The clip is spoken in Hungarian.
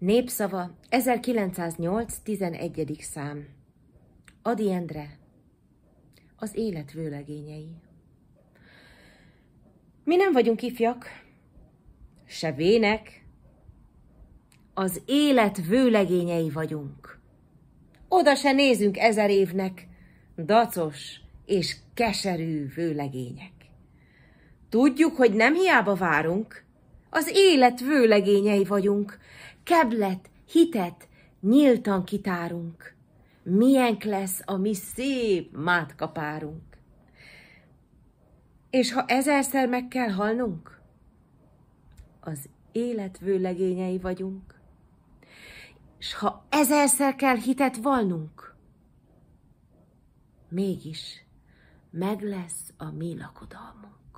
Népszava 1908-11. szám Adi Endre Az élet vőlegényei Mi nem vagyunk ifjak, se vének, az élet vőlegényei vagyunk. Oda se nézünk ezer évnek, dacos és keserű vőlegények. Tudjuk, hogy nem hiába várunk, az élet vőlegényei vagyunk. Keblet, hitet nyíltan kitárunk. Milyenk lesz a mi szép mátkapárunk. És ha ezerszer meg kell halnunk, az élet vőlegényei vagyunk. És ha ezerszer kell hitet valnunk, mégis meg lesz a mi lakodalmunk.